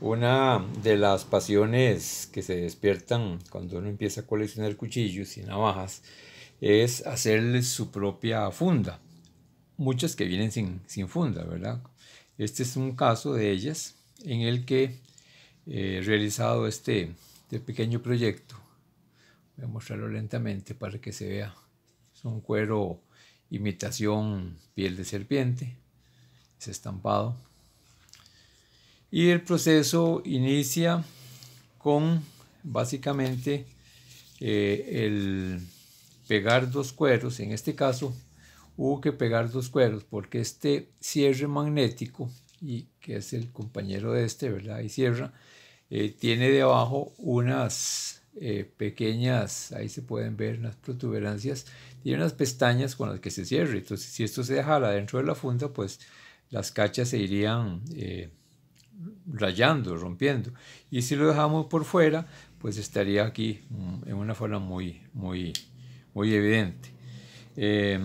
Una de las pasiones que se despiertan cuando uno empieza a coleccionar cuchillos y navajas es hacerle su propia funda. Muchas que vienen sin, funda, ¿verdad? Este es un caso de ellas en el que eh, he realizado este, este pequeño proyecto. Voy a mostrarlo lentamente para que se vea. Es un cuero imitación piel de serpiente. Es estampado. Y el proceso inicia con básicamente eh, el pegar dos cueros, en este caso hubo que pegar dos cueros porque este cierre magnético, y que es el compañero de este, ¿verdad? Y cierra, eh, tiene de abajo unas eh, pequeñas, ahí se pueden ver unas protuberancias, tiene unas pestañas con las que se cierra. Entonces, si esto se dejara dentro de la funda, pues las cachas se irían rayando, rompiendo. Y si lo dejamos por fuera, pues estaría aquí mm, en una forma muy, muy, muy evidente. Eh,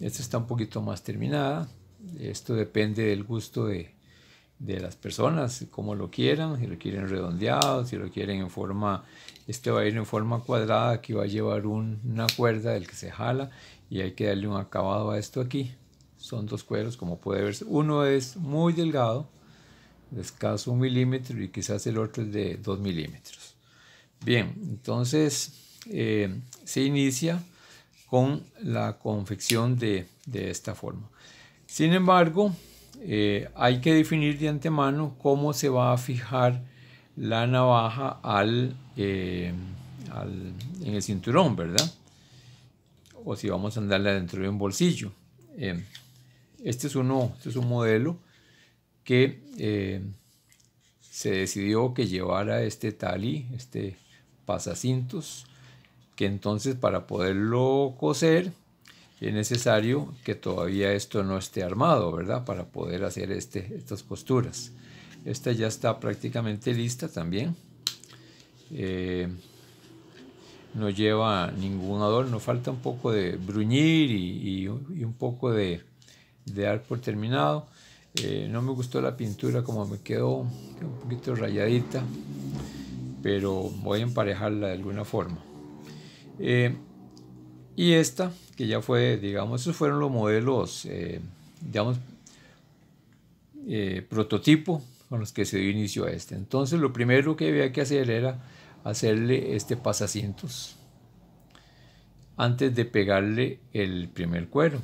esta está un poquito más terminada. Esto depende del gusto de, las personas, como lo quieran, si lo quieren redondeado, si lo quieren en forma, este va a ir en forma cuadrada, aquí va a llevar una cuerda del que se jala y hay que darle un acabado a esto aquí. Son dos cueros como puede verse. Uno es muy delgado, Descaso escaso un milímetro y quizás el otro es de 2 milímetros. Bien, entonces eh, se inicia con la confección de, de esta forma. Sin embargo, eh, hay que definir de antemano cómo se va a fijar la navaja al, eh, en el cinturón, ¿verdad? O si vamos a andarla dentro de un bolsillo. este, es uno, este es un modelo que eh, se decidió que llevara este tali, este pasacintos, que entonces para poderlo coser es necesario que todavía esto no esté armado, ¿verdad? Para poder hacer este, estas costuras. Esta ya está prácticamente lista también. Eh, no lleva ningún adorno, falta un poco de bruñir y, un poco de, de por terminado. Eh, no me gustó la pintura como me quedó, un poquito rayadita, pero voy a emparejarla de alguna forma. Eh, y esta, que ya fue, digamos, esos fueron los modelos, eh, digamos, prototipo con los que se dio inicio a este. Entonces lo primero que había que hacer era hacerle este pasacintos antes de pegarle el primer cuero.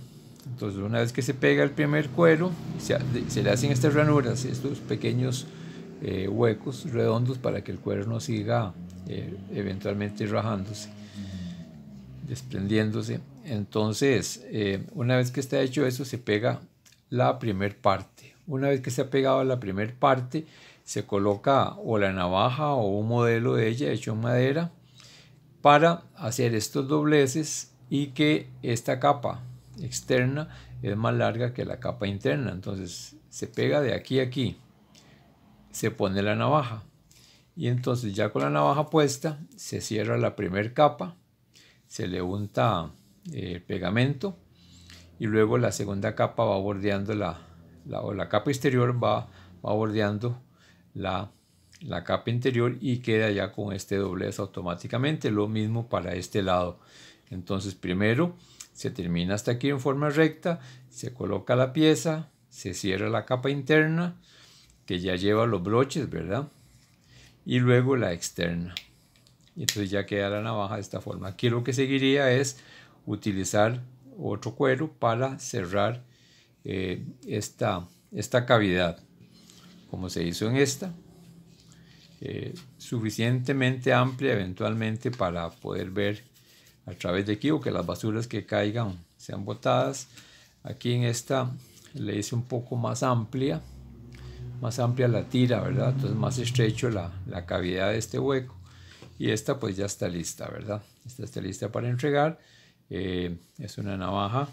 Entonces, una vez que se pega el primer cuero, se, le hacen estas ranuras, estos pequeños eh, huecos redondos para que el cuero no siga eh, eventualmente rajándose, desprendiéndose. Entonces, eh, una vez que está hecho eso, se pega la primer parte. Una vez que se ha pegado la primer parte, se coloca o la navaja o un modelo de ella hecho en madera para hacer estos dobleces y que esta capa externa es más larga que la capa interna. Entonces se pega de aquí a aquí, se pone la navaja y entonces ya con la navaja puesta se cierra la primera capa, se le unta eh, el pegamento y luego la segunda capa va bordeando la, la, la capa exterior va, va bordeando la, la capa interior y queda ya con este doblez automáticamente. Lo mismo para este lado. Entonces primero se termina hasta aquí en forma recta, se coloca la pieza, se cierra la capa interna, que ya lleva los broches, ¿verdad? Y luego la externa. Y entonces ya queda la navaja de esta forma. Aquí lo que seguiría es utilizar otro cuero para cerrar eh, esta, esta cavidad, como se hizo en esta. Eh, suficientemente amplia eventualmente para poder ver a través de aquí o que las basuras que caigan sean botadas. Aquí en esta le hice un poco más amplia, más amplia la tira, ¿verdad? Entonces más estrecho la, cavidad de este hueco. Y esta pues ya está lista, ¿verdad? Esta está lista para entregar. Eh, es una navaja.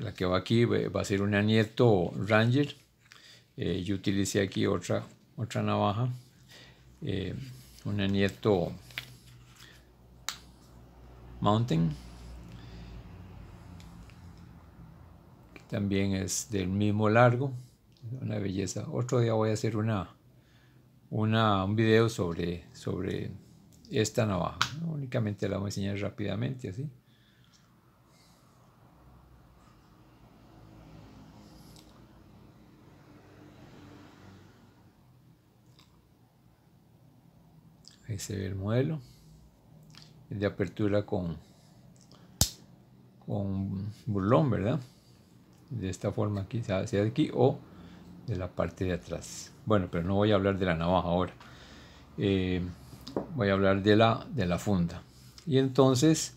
La que va aquí va a ser una Nieto Ranger. Eh, yo utilicé aquí otra, otra navaja. Eh, una Nieto Mountain. también es del mismo largo. Una belleza. Otro día voy a hacer una, una, un video sobre, sobre esta navaja. Únicamente la voy a enseñar rápidamente así. Ahí se ve el modelo de apertura con, con burlón, ¿verdad? De esta forma aquí, de aquí o de la parte de atrás. Bueno, pero no voy a hablar de la navaja ahora. Eh, voy a hablar de la, de la funda. Y entonces,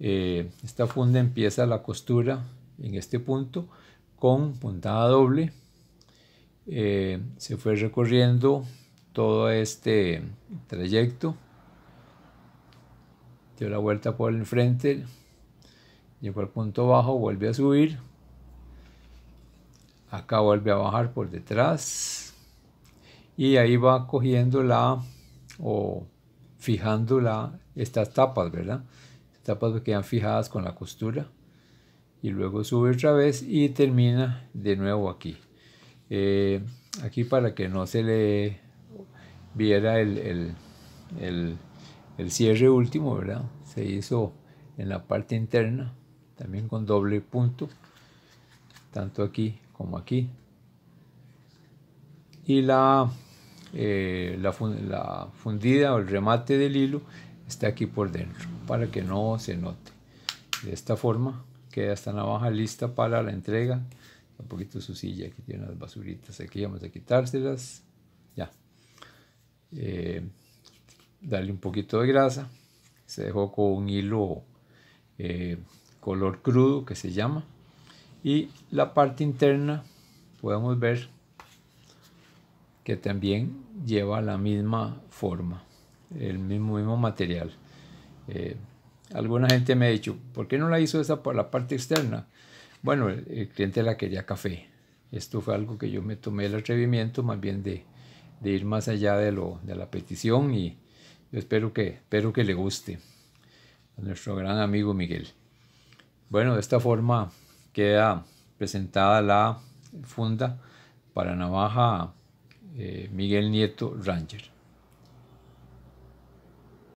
eh, esta funda empieza la costura en este punto con puntada doble. Eh, se fue recorriendo todo este trayecto dio la vuelta por el frente, llegó al punto bajo, vuelve a subir, acá vuelve a bajar por detrás y ahí va cogiendo la o fijando la, estas tapas, ¿verdad? tapas que quedan fijadas con la costura y luego sube otra vez y termina de nuevo aquí. Eh, aquí para que no se le viera el el cierre último, ¿verdad? Se hizo en la parte interna, también con doble punto, tanto aquí como aquí. Y la, eh, la, fundida o el remate del hilo está aquí por dentro, para que no se note. De esta forma queda esta navaja lista para la entrega. Un poquito silla que tiene las basuritas, aquí vamos a quitárselas. Ya. Eh, darle un poquito de grasa. Se dejó con un hilo eh, color crudo que se llama. Y la parte interna podemos ver que también lleva la misma forma, el mismo, mismo material. Eh, alguna gente me ha dicho, ¿por qué no la hizo esa por la parte externa? Bueno, el, cliente la quería café. Esto fue algo que yo me tomé el atrevimiento más bien de, de ir más allá de, lo, de la petición y, espero que, espero que le guste a nuestro gran amigo Miguel. Bueno, de esta forma queda presentada la funda para navaja eh, Miguel Nieto Ranger.